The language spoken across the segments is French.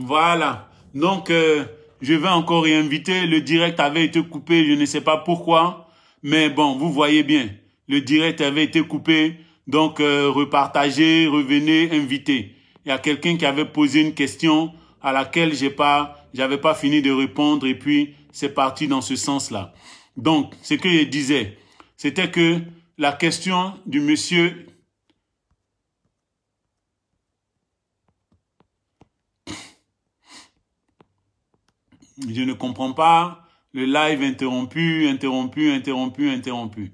Voilà. Donc, euh, je vais encore y inviter, Le direct avait été coupé, je ne sais pas pourquoi. Mais bon, vous voyez bien. Le direct avait été coupé. Donc, euh, repartagez, revenez, invitez. Il y a quelqu'un qui avait posé une question à laquelle j'ai pas, j'avais pas fini de répondre et puis c'est parti dans ce sens-là. Donc, ce que je disais, c'était que la question du monsieur Je ne comprends pas. Le live interrompu, interrompu, interrompu, interrompu.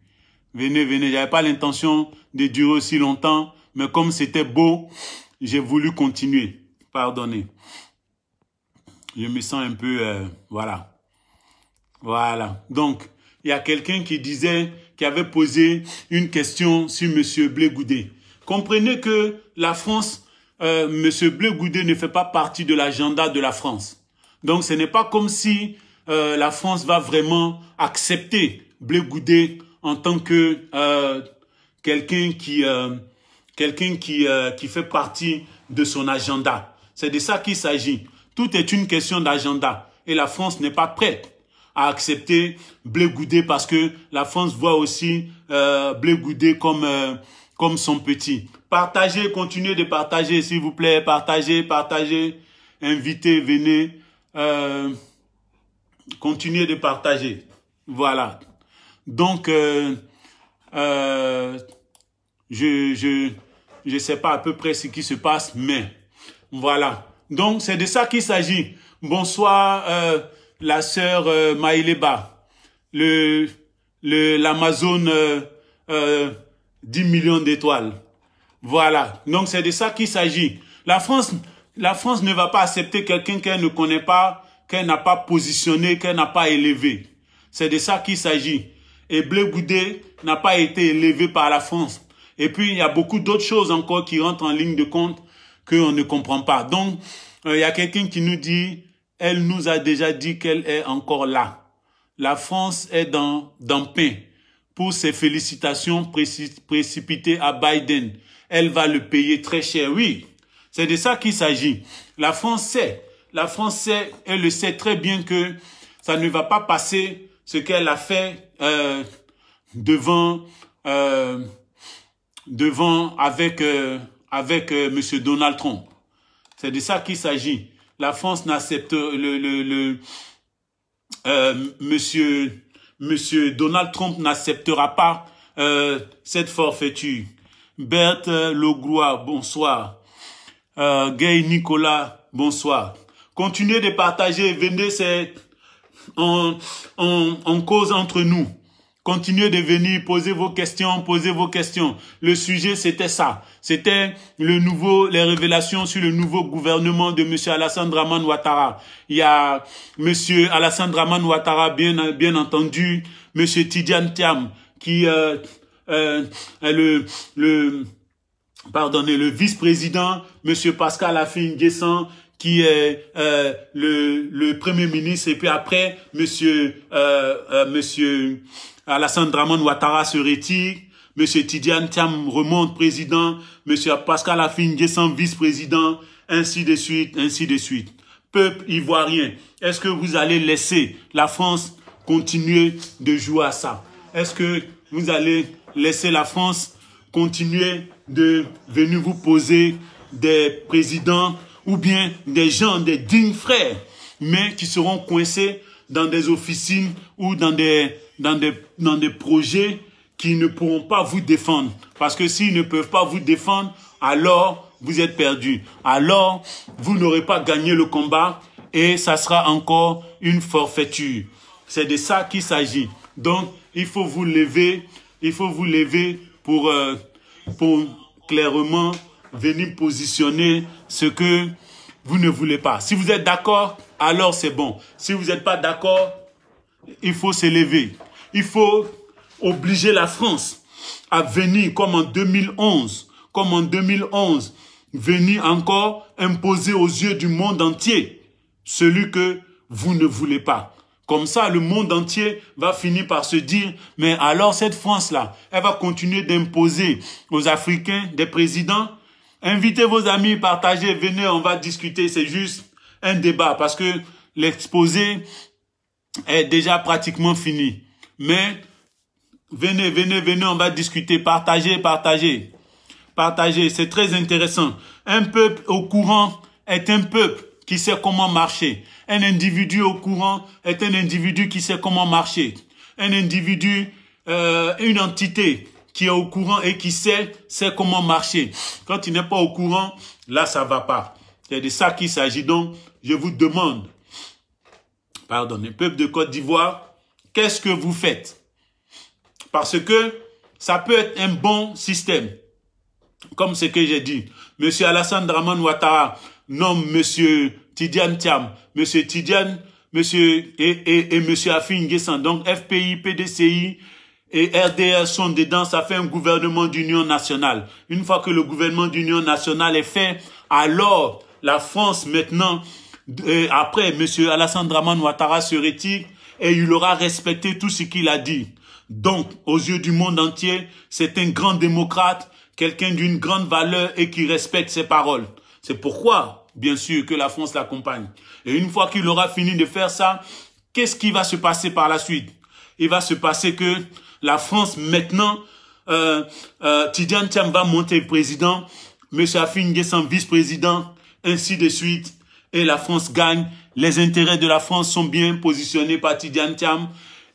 Venez, venez. J'avais pas l'intention de durer aussi longtemps, mais comme c'était beau, j'ai voulu continuer. Pardonnez. Je me sens un peu, euh, voilà. Voilà. Donc, il y a quelqu'un qui disait, qui avait posé une question sur Monsieur Blé Goudé. Comprenez que la France, euh, Monsieur Blé Goudé ne fait pas partie de l'agenda de la France. Donc ce n'est pas comme si euh, la France va vraiment accepter Blé Goudé en tant que euh, quelqu'un qui, euh, quelqu'un qui, qui fait partie de son agenda. C'est de ça qu'il s'agit. Tout est une question d'agenda. Et la France n'est pas prête à accepter Blé Goudé parce que la France voit aussi euh, Blé Goudé comme, comme son petit. Partagez, continuez de partager, s'il vous plaît. Partagez, partagez. Invitez, venez euh, continuez de partager. Voilà. Donc, euh, euh, je, je, je sais pas à peu près ce qui se passe, mais voilà. Donc, c'est de ça qu'il s'agit. Bonsoir, euh, la sœur Maïleba, le, le, l'Amazon 10 millions d'étoiles. Voilà. Donc, c'est de ça qu'il s'agit. La France la France ne va pas accepter quelqu'un qu'elle ne connaît pas, qu'elle n'a pas positionné, qu'elle n'a pas élevé. C'est de ça qu'il s'agit. Et Blé n'a pas été élevé par la France. Et puis, il y a beaucoup d'autres choses encore qui rentrent en ligne de compte qu'on ne comprend pas. Donc, euh, il y a quelqu'un qui nous dit, elle nous a déjà dit qu'elle est encore là. La France est dans, dans pain pour ses félicitations précipitées à Biden. Elle va le payer très cher, oui. C'est de ça qu'il s'agit. La France sait, la France elle le sait très bien que ça ne va pas passer ce qu'elle a fait euh, devant, euh, devant avec, euh, avec Monsieur Donald Trump. C'est de ça qu'il s'agit. La France n'accepte le, monsieur, monsieur Donald Trump n'acceptera pas cette forfaiture. Berthe Logrois, bonsoir. Euh, Gay Nicolas, bonsoir. Continuez de partager, venez, c'est en, en, en cause entre nous. Continuez de venir posez vos questions, posez vos questions. Le sujet, c'était ça. C'était le nouveau, les révélations sur le nouveau gouvernement de Monsieur Alassane Draman Ouattara. Il y a Monsieur Alassane Draman Ouattara, bien, bien entendu, Monsieur Tidian Thiam, qui euh, euh le, le, pardonnez, le vice-président, Monsieur Pascal afin guessant qui est euh, le, le, premier ministre, et puis après, Monsieur, euh, euh Monsieur Alassane Draman Ouattara se retire, Monsieur Tidiane Thiam remonte président, Monsieur Pascal afin vice-président, ainsi de suite, ainsi de suite. Peuple ivoirien, est-ce que vous allez laisser la France continuer de jouer à ça Est-ce que vous allez laisser la France continuer de venir vous poser des présidents ou bien des gens, des dignes frères, mais qui seront coincés dans des officines ou dans des, dans des, dans des projets qui ne pourront pas vous défendre. Parce que s'ils ne peuvent pas vous défendre, alors vous êtes perdu. Alors, vous n'aurez pas gagné le combat et ça sera encore une forfaiture. C'est de ça qu'il s'agit. Donc, il faut vous lever, il faut vous lever pour... Euh, pour clairement venir positionner ce que vous ne voulez pas. Si vous êtes d'accord, alors c'est bon. Si vous n'êtes pas d'accord, il faut s'élever. Il faut obliger la France à venir comme en 2011, comme en 2011, venir encore imposer aux yeux du monde entier celui que vous ne voulez pas. Comme ça, le monde entier va finir par se dire, mais alors cette France-là, elle va continuer d'imposer aux Africains des présidents. Invitez vos amis, partagez, venez, on va discuter. C'est juste un débat parce que l'exposé est déjà pratiquement fini. Mais venez, venez, venez, on va discuter. Partagez, partagez. Partagez, c'est très intéressant. Un peuple au courant est un peuple qui sait comment marcher. Un individu au courant est un individu qui sait comment marcher. Un individu, euh, une entité qui est au courant et qui sait, sait comment marcher. Quand il n'est pas au courant, là, ça va pas. C'est de ça qu'il s'agit. Donc, je vous demande, pardon, les peuples de Côte d'Ivoire, qu'est-ce que vous faites? Parce que ça peut être un bon système. Comme ce que j'ai dit. Monsieur Alassane Draman Ouattara, nomme Monsieur Tidiane Thiam, Monsieur Tidiane, Monsieur et, et, et Monsieur sont Donc FPI, PDCI et RDR sont dedans. Ça fait un gouvernement d'union nationale. Une fois que le gouvernement d'union nationale est fait, alors la France maintenant, euh, après Monsieur Alassane Draman Ouattara se retire et il aura respecté tout ce qu'il a dit. Donc, aux yeux du monde entier, c'est un grand démocrate, quelqu'un d'une grande valeur et qui respecte ses paroles. C'est pourquoi, bien sûr, que la France l'accompagne. Et une fois qu'il aura fini de faire ça, qu'est-ce qui va se passer par la suite Il va se passer que la France, maintenant, euh, euh, Thiam va monter président, M. est son vice-président, ainsi de suite. Et la France gagne. Les intérêts de la France sont bien positionnés par Tidian Thiam.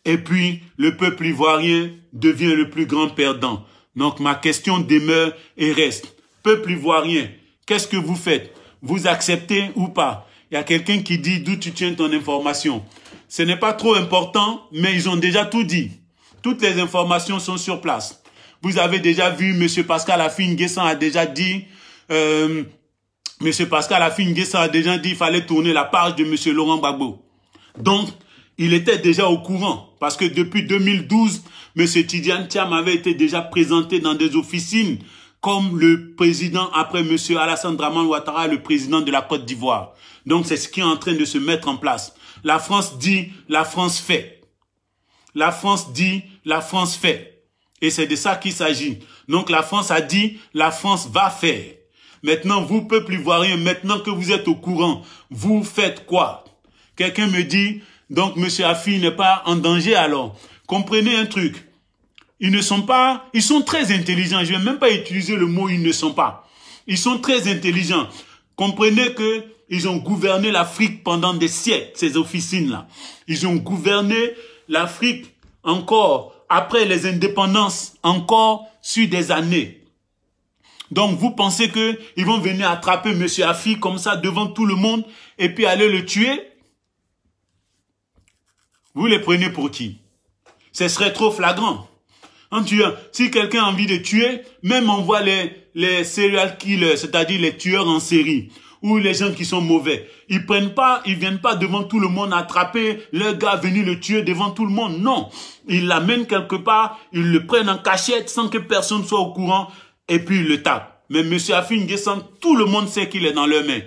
Et puis, le peuple ivoirien devient le plus grand perdant. Donc, ma question demeure et reste. Peuple ivoirien, Qu'est-ce que vous faites Vous acceptez ou pas Il y a quelqu'un qui dit d'où tu tiens ton information. Ce n'est pas trop important, mais ils ont déjà tout dit. Toutes les informations sont sur place. Vous avez déjà vu, M. Pascal Affinguessan a déjà dit, euh, M. Pascal a déjà dit qu'il fallait tourner la page de M. Laurent Babo. Donc, il était déjà au courant, parce que depuis 2012, M. Tidiane Tiam avait été déjà présenté dans des officines comme le président après M. Alassane Draman Ouattara, le président de la Côte d'Ivoire. Donc c'est ce qui est en train de se mettre en place. La France dit, la France fait. La France dit, la France fait. Et c'est de ça qu'il s'agit. Donc la France a dit, la France va faire. Maintenant, vous, peuple ivoirien, maintenant que vous êtes au courant, vous faites quoi Quelqu'un me dit, donc M. Afi n'est pas en danger alors. Comprenez un truc. Ils ne sont pas, ils sont très intelligents. Je ne vais même pas utiliser le mot ils ne sont pas. Ils sont très intelligents. Comprenez que ils ont gouverné l'Afrique pendant des siècles, ces officines-là. Ils ont gouverné l'Afrique encore après les indépendances, encore sur des années. Donc vous pensez que ils vont venir attraper Monsieur Afi comme ça devant tout le monde et puis aller le tuer Vous les prenez pour qui Ce serait trop flagrant. En tuant. Si quelqu'un a envie de tuer, même on voit les, les serial killers, c'est-à-dire les tueurs en série, ou les gens qui sont mauvais. Ils prennent pas, ils viennent pas devant tout le monde attraper le gars venu le tuer devant tout le monde. Non. Ils l'amènent quelque part, ils le prennent en cachette sans que personne soit au courant, et puis ils le tapent. Mais Monsieur Afin tout le monde sait qu'il est dans leurs mains.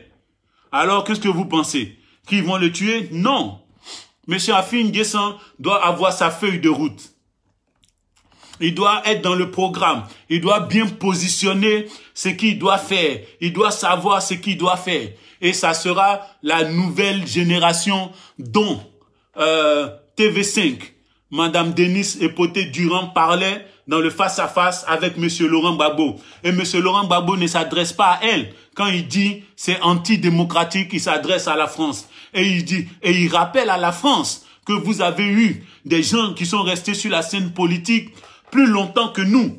Alors, qu'est-ce que vous pensez? Qu'ils vont le tuer? Non. Monsieur Afin doit avoir sa feuille de route. Il doit être dans le programme. Il doit bien positionner ce qu'il doit faire. Il doit savoir ce qu'il doit faire. Et ça sera la nouvelle génération dont euh, TV5, Madame Denise Epoté-Durand parlait dans le face-à-face avec Monsieur Laurent babo Et Monsieur Laurent Babo ne s'adresse pas à elle. Quand il dit c'est antidémocratique, il s'adresse à la France. Et il dit, et il rappelle à la France que vous avez eu des gens qui sont restés sur la scène politique plus longtemps que nous.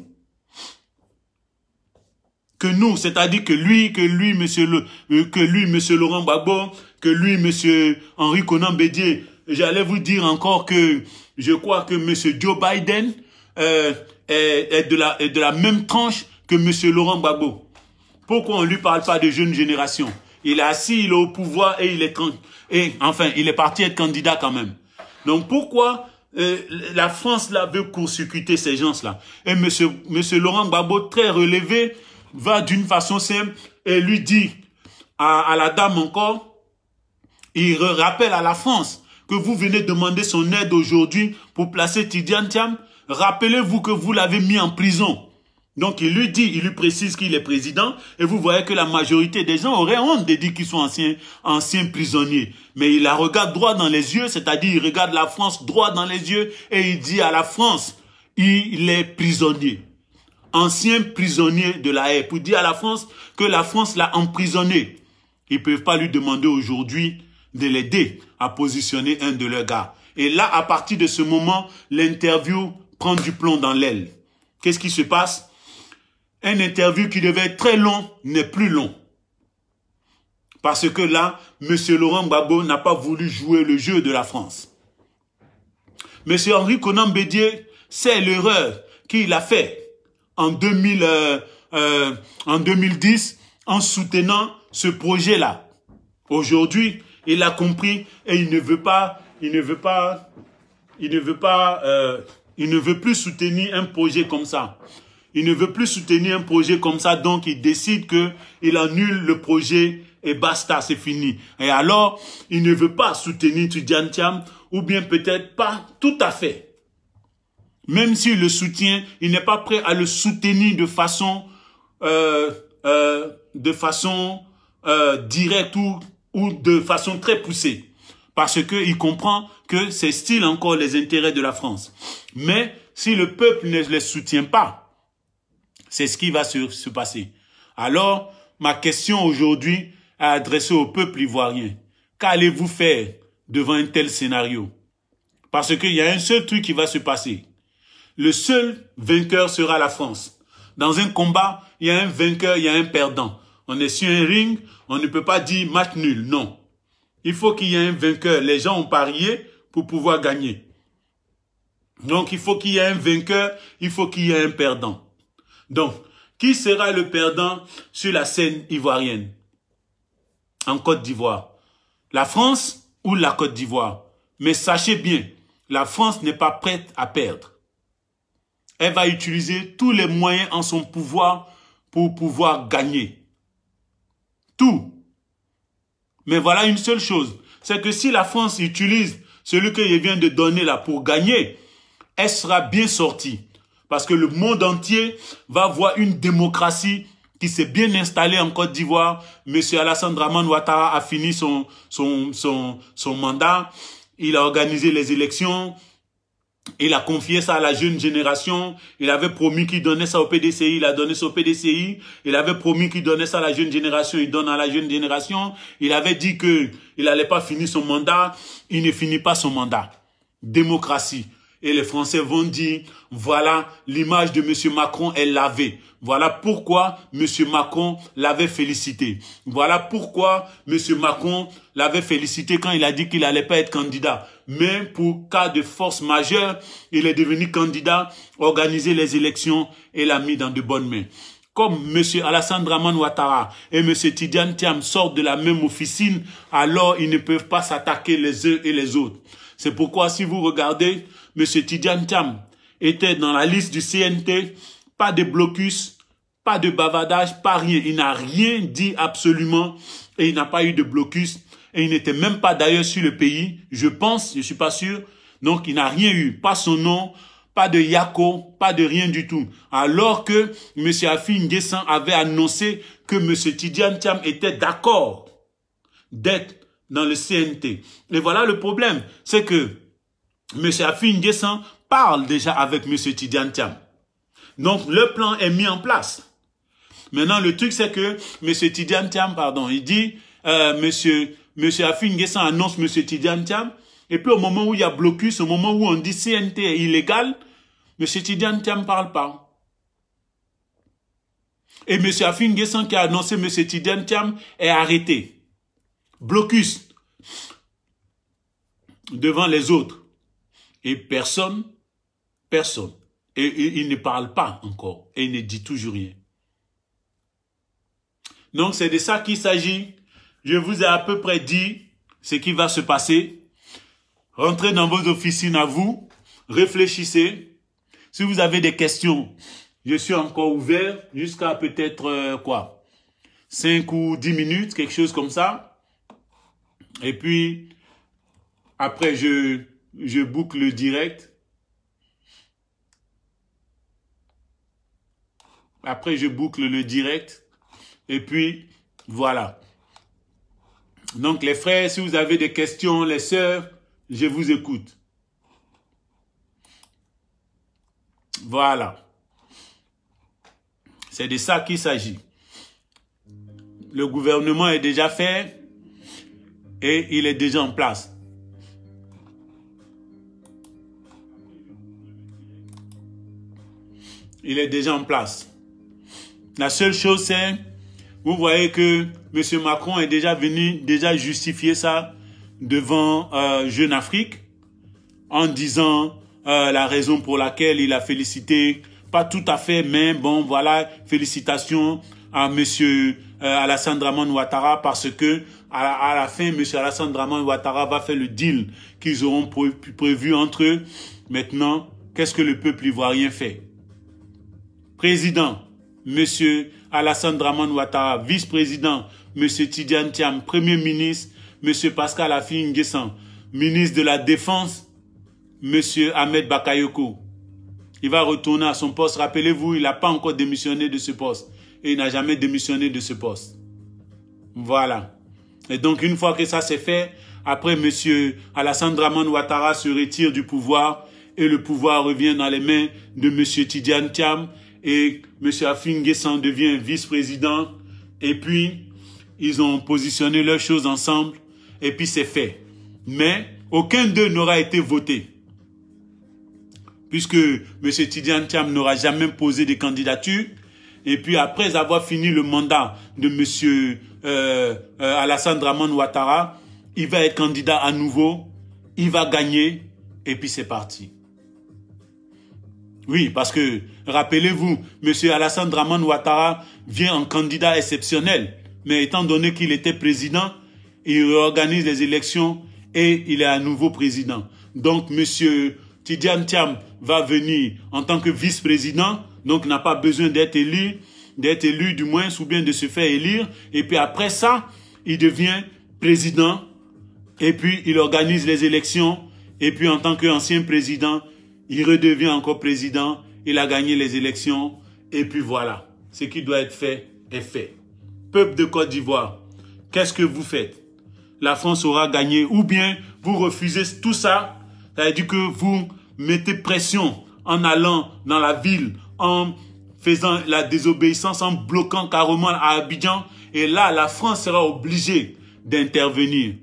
Que nous, c'est-à-dire que lui, que lui, monsieur le, euh, que lui, monsieur Laurent Babo, que lui, monsieur Henri Conan Bédier. J'allais vous dire encore que je crois que monsieur Joe Biden euh, est, de la, de la même tranche que monsieur Laurent Babo. Pourquoi on lui parle pas de jeune génération Il est assis, il est au pouvoir et il est et enfin, il est parti être candidat quand même. Donc pourquoi la France là veut court ces gens-là. Et monsieur, monsieur Laurent Gbagbo, très relevé, va d'une façon simple et lui dit à, la dame encore, il rappelle à la France que vous venez demander son aide aujourd'hui pour placer Tidian Tiam. Rappelez-vous que vous l'avez mis en prison. Donc il lui dit, il lui précise qu'il est président, et vous voyez que la majorité des gens auraient honte de dire qu'ils sont anciens, anciens prisonniers. Mais il la regarde droit dans les yeux, c'est-à-dire il regarde la France droit dans les yeux, et il dit à la France, il est prisonnier. Ancien prisonnier de la haie. Pour dire à la France que la France l'a emprisonné. Ils ne peuvent pas lui demander aujourd'hui de l'aider à positionner un de leurs gars. Et là, à partir de ce moment, l'interview prend du plomb dans l'aile. Qu'est-ce qui se passe une interview qui devait être très long n'est plus long. Parce que là, M. Laurent Gbagbo n'a pas voulu jouer le jeu de la France. M. Henri Conan Bédier, c'est l'erreur qu'il a fait en, 2010 euh, euh, en soutenant ce projet-là. Aujourd'hui, il a compris et il ne veut pas, il ne veut pas, il ne veut pas, euh, il ne veut plus soutenir un projet comme ça. Il ne veut plus soutenir un projet comme ça, donc il décide que il annule le projet et basta, c'est fini. Et alors, il ne veut pas soutenir Tudjantiam, ou bien peut-être pas tout à fait. Même s'il le soutient, il n'est pas prêt à le soutenir de façon, euh, euh, de façon euh, directe ou, ou de façon très poussée. Parce qu'il comprend que c'est style encore les intérêts de la France. Mais si le peuple ne les soutient pas, c'est ce qui va se, passer. Alors, ma question aujourd'hui est adressée au peuple ivoirien. Qu'allez-vous faire devant un tel scénario Parce qu'il y a un seul truc qui va se passer. Le seul vainqueur sera la France. Dans un combat, il y a un vainqueur, il y a un perdant. On est sur un ring, on ne peut pas dire match nul, non. Il faut qu'il y ait un vainqueur. Les gens ont parié pour pouvoir gagner. Donc il faut qu'il y ait un vainqueur, il faut qu'il y ait un perdant. Donc, qui sera le perdant sur la scène ivoirienne En Côte d'Ivoire. La France ou la Côte d'Ivoire. Mais sachez bien, la France n'est pas prête à perdre. Elle va utiliser tous les moyens en son pouvoir pour pouvoir gagner. Tout. Mais voilà une seule chose, c'est que si la France utilise celui que je viens de donner là pour gagner, elle sera bien sortie. Parce que le monde entier va voir une démocratie qui s'est bien installée en Côte d'Ivoire. Monsieur Alassane Draman Ouattara a fini son, son, son, son mandat. Il a organisé les élections. Il a confié ça à la jeune génération. Il avait promis qu'il donnait ça au PDCI. Il a donné ça au PDCI. Il avait promis qu'il donnait ça à la jeune génération. Il donne à la jeune génération. Il avait dit que il n'allait pas finir son mandat. Il ne finit pas son mandat. Démocratie et les Français vont dire, voilà, l'image de M. Macron est lavée. Voilà pourquoi M. Macron l'avait félicité. Voilà pourquoi M. Macron l'avait félicité quand il a dit qu'il n'allait pas être candidat. Mais pour cas de force majeure, il est devenu candidat, organisé les élections et l'a mis dans de bonnes mains comme M. Alassane Draman Ouattara et M. Tidian Thiam sortent de la même officine, alors ils ne peuvent pas s'attaquer les uns et les autres. C'est pourquoi si vous regardez M. Tidian Thiam était dans la liste du CNT. Pas de blocus, pas de bavardage, pas rien. Il n'a rien dit absolument et il n'a pas eu de blocus. Et il n'était même pas d'ailleurs sur le pays, je pense, je suis pas sûr. Donc il n'a rien eu, pas son nom, pas de Yako, pas de rien du tout. Alors que M. Afi Nguessan avait annoncé que M. Tidjan Tiam était d'accord d'être dans le CNT. Et voilà le problème, c'est que M. Afin parle déjà avec M. Tidian Thiam. Donc, le plan est mis en place. Maintenant, le truc, c'est que M. Tidian Thiam, pardon, il dit, M. Euh, Monsieur, Monsieur annonce M. Tidian Thiam. Et puis, au moment où il y a blocus, au moment où on dit CNT est illégal, M. Tidiane Thiam parle pas. Et M. Afin qui a annoncé M. Tidian Thiam est arrêté. Blocus. Devant les autres. Et personne, personne. Et, il ne parle pas encore. Et il ne dit toujours rien. Donc c'est de ça qu'il s'agit. Je vous ai à peu près dit ce qui va se passer. Rentrez dans vos officines à vous. Réfléchissez. Si vous avez des questions, je suis encore ouvert jusqu'à peut-être euh, quoi 5 ou 10 minutes, quelque chose comme ça. Et puis, après, je, je boucle le direct. Après, je boucle le direct. Et puis, voilà. Donc, les frères, si vous avez des questions, les sœurs, je vous écoute. Voilà. C'est de ça qu'il s'agit. Le gouvernement est déjà fait et il est déjà en place. Il est déjà en place. La seule chose, c'est, vous voyez que M. Macron est déjà venu, déjà justifier ça devant euh, Jeune Afrique en disant euh, la raison pour laquelle il a félicité, pas tout à fait, mais bon, voilà, félicitations à M. Euh, Alassane Draman Ouattara parce que à la, la fin, M. Alassane Draman Ouattara va faire le deal qu'ils auront prévu entre eux. Maintenant, qu'est-ce que le peuple ivoirien fait président, M. Alassane Draman Ouattara, vice-président, M. Tidiane Thiam, premier ministre, M. Pascal Afin ministre de la Défense, M. Ahmed Bakayoko. Il va retourner à son poste. Rappelez-vous, il n'a pas encore démissionné de ce poste. Et il n'a jamais démissionné de ce poste. Voilà. Et donc, une fois que ça s'est fait, après M. Alassane Draman Ouattara se retire du pouvoir et le pouvoir revient dans les mains de M. Tidiane Thiam et M. Afingesan devient vice-président. Et puis, ils ont positionné leurs choses ensemble et puis c'est fait. Mais aucun d'eux n'aura été voté. Puisque M. Tidian Thiam n'aura jamais posé de candidature. Et puis après avoir fini le mandat de M. Euh, euh Alassane Ouattara, il va être candidat à nouveau, il va gagner et puis c'est parti. Oui, parce que, rappelez-vous, M. Alassane Draman Ouattara vient en candidat exceptionnel. Mais étant donné qu'il était président, il organise les élections et il est à nouveau président. Donc, M. Tidian Thiam va venir en tant que vice-président, donc n'a pas besoin d'être élu, d'être élu du moins, ou bien de se faire élire. Et puis après ça, il devient président et puis il organise les élections. Et puis en tant qu'ancien président, il redevient encore président. Il a gagné les élections. Et puis voilà, ce qui doit être fait est fait. Peuple de Côte d'Ivoire, qu'est-ce que vous faites La France aura gagné ou bien vous refusez tout ça. cest à dire que vous mettez pression en allant dans la ville, en faisant la désobéissance, en bloquant carrément à Abidjan. Et là, la France sera obligée d'intervenir.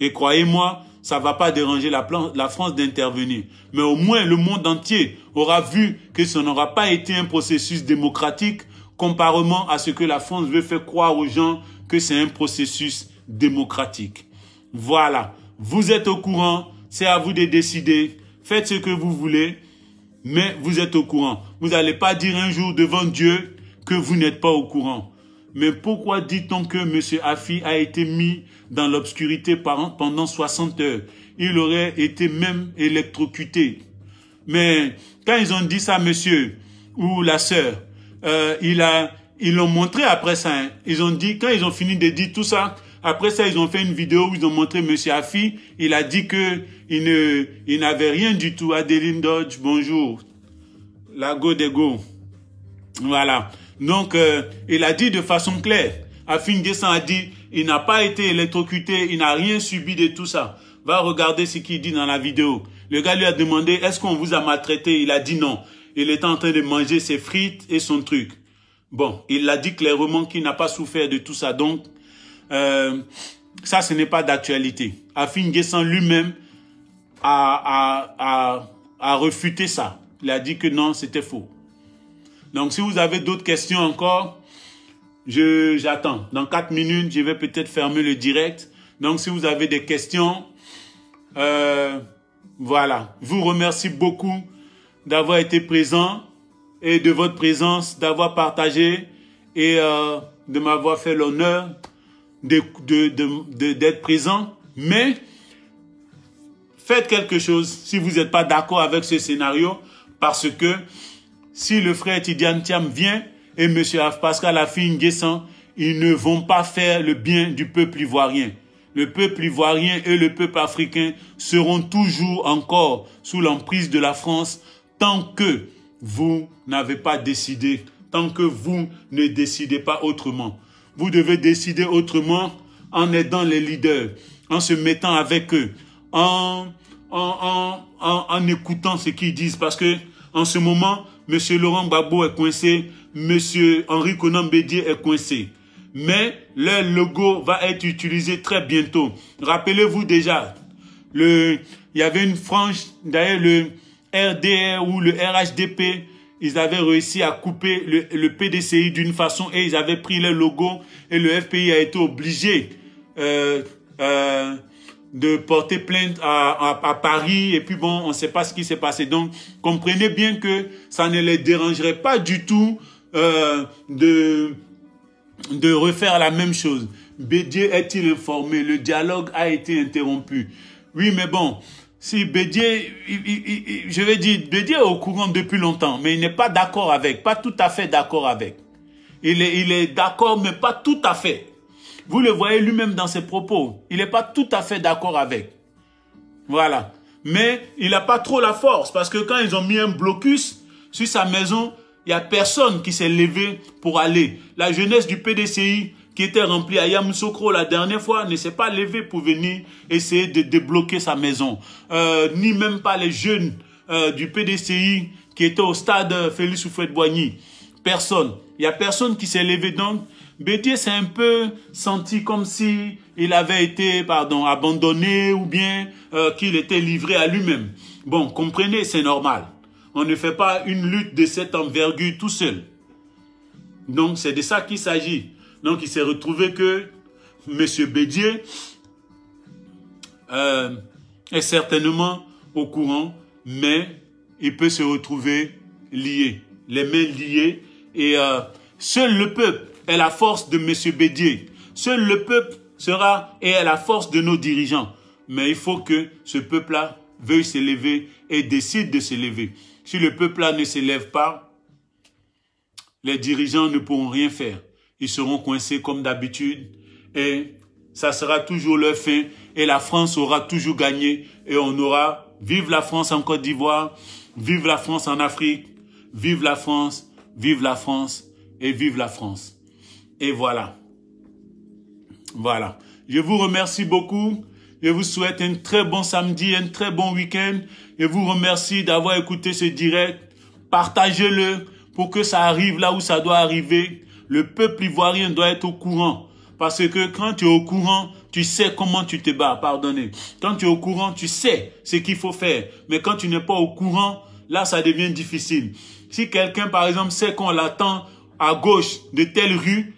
Et croyez-moi, ça ne va pas déranger la, France d'intervenir. Mais au moins, le monde entier aura vu que ce n'aura pas été un processus démocratique comparément à ce que la France veut faire croire aux gens que c'est un processus démocratique. Voilà, vous êtes au courant, c'est à vous de décider, faites ce que vous voulez, mais vous êtes au courant. Vous n'allez pas dire un jour devant Dieu que vous n'êtes pas au courant. Mais pourquoi dit-on que M. Afi a été mis dans l'obscurité pendant 60 heures Il aurait été même électrocuté. Mais quand ils ont dit ça, monsieur ou la sœur, euh, il a, ils l'ont montré après ça. Hein. Ils ont dit, quand ils ont fini de dire tout ça, après ça, ils ont fait une vidéo où ils ont montré Monsieur Afi. Il a dit que il n'avait rien du tout. Adeline Dodge, bonjour. La go de go. Voilà. Donc, euh, il a dit de façon claire, Gessan a dit, il n'a pas été électrocuté, il n'a rien subi de tout ça. Va regarder ce qu'il dit dans la vidéo. Le gars lui a demandé, est-ce qu'on vous a maltraité Il a dit non. Il était en train de manger ses frites et son truc. Bon, il l'a dit clairement qu'il n'a pas souffert de tout ça. Donc, euh, ça, ce n'est pas d'actualité. Gessan lui-même a, a, a refuté ça. Il a dit que non, c'était faux. Donc, si vous avez d'autres questions encore, j'attends. Dans 4 minutes, je vais peut-être fermer le direct. Donc, si vous avez des questions, euh, voilà. Je vous remercie beaucoup d'avoir été présent et de votre présence, d'avoir partagé et euh, de m'avoir fait l'honneur d'être présent. Mais faites quelque chose si vous n'êtes pas d'accord avec ce scénario parce que si le frère tidian Tiam vient et M. Pascal Afin descend, ils ne vont pas faire le bien du peuple ivoirien. Le peuple ivoirien et le peuple africain seront toujours encore sous l'emprise de la France tant que vous n'avez pas décidé, tant que vous ne décidez pas autrement. Vous devez décider autrement en aidant les leaders, en se mettant avec eux, en, en, en, en écoutant ce qu'ils disent. Parce que en ce moment, M. Laurent Gbagbo est coincé, M. Henri Conan Bédier est coincé. Mais leur logo va être utilisé très bientôt. Rappelez-vous déjà, il y avait une frange, d'ailleurs le RDR ou le RHDP, ils avaient réussi à couper le, PDCI d'une façon et ils avaient pris le logo et le FPI a été obligé euh, euh de porter plainte à, Paris et puis bon, on ne sait pas ce qui s'est passé. Donc, comprenez bien que ça ne les dérangerait pas du tout euh, de, de refaire la même chose. Bédier est-il informé Le dialogue a été interrompu. Oui, mais bon, si Bédier, je vais dire, Bédier est au courant depuis longtemps, mais il n'est pas d'accord avec, pas tout à fait d'accord avec. Il est, il est d'accord, mais pas tout à fait. Vous le voyez lui-même dans ses propos. Il n'est pas tout à fait d'accord avec. Voilà. Mais il n'a pas trop la force parce que quand ils ont mis un blocus sur sa maison, il n'y a personne qui s'est levé pour aller. La jeunesse du PDCI qui était remplie à Yamoussoukro la dernière fois ne s'est pas levée pour venir essayer de débloquer sa maison. Euh, ni même pas les jeunes euh, du PDCI qui étaient au stade euh, Félix Soufouet-Boigny. Personne. Il n'y a personne qui s'est levé donc Bédier s'est un peu senti comme si il avait été, pardon, abandonné ou bien euh, qu'il était livré à lui-même. Bon, comprenez, c'est normal. On ne fait pas une lutte de cette envergure tout seul. Donc, c'est de ça qu'il s'agit. Donc, il s'est retrouvé que M. Bédier euh, est certainement au courant, mais il peut se retrouver lié, les mains liées. Et euh, seul le peuple est la force de M. Bédier. Seul le peuple sera et est la force de nos dirigeants. Mais il faut que ce peuple-là veuille s'élever et décide de s'élever. Si le peuple-là ne s'élève pas, les dirigeants ne pourront rien faire. Ils seront coincés comme d'habitude et ça sera toujours leur fin et la France aura toujours gagné et on aura vive la France en Côte d'Ivoire, vive la France en Afrique, vive la France, vive la France et vive la France. Et voilà. Voilà. Je vous remercie beaucoup. Je vous souhaite un très bon samedi, un très bon week-end. Je vous remercie d'avoir écouté ce direct. Partagez-le pour que ça arrive là où ça doit arriver. Le peuple ivoirien doit être au courant. Parce que quand tu es au courant, tu sais comment tu te bats, pardonnez. Quand tu es au courant, tu sais ce qu'il faut faire. Mais quand tu n'es pas au courant, là, ça devient difficile. Si quelqu'un, par exemple, sait qu'on l'attend à gauche de telle rue,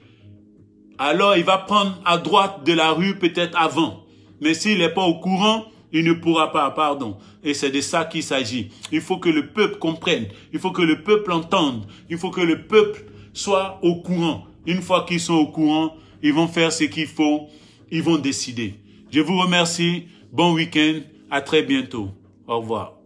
alors il va prendre à droite de la rue, peut-être avant. Mais s'il n'est pas au courant, il ne pourra pas, pardon. Et c'est de ça qu'il s'agit. Il faut que le peuple comprenne, il faut que le peuple entende, il faut que le peuple soit au courant. Une fois qu'ils sont au courant, ils vont faire ce qu'il faut, ils vont décider. Je vous remercie, bon week-end, à très bientôt. Au revoir.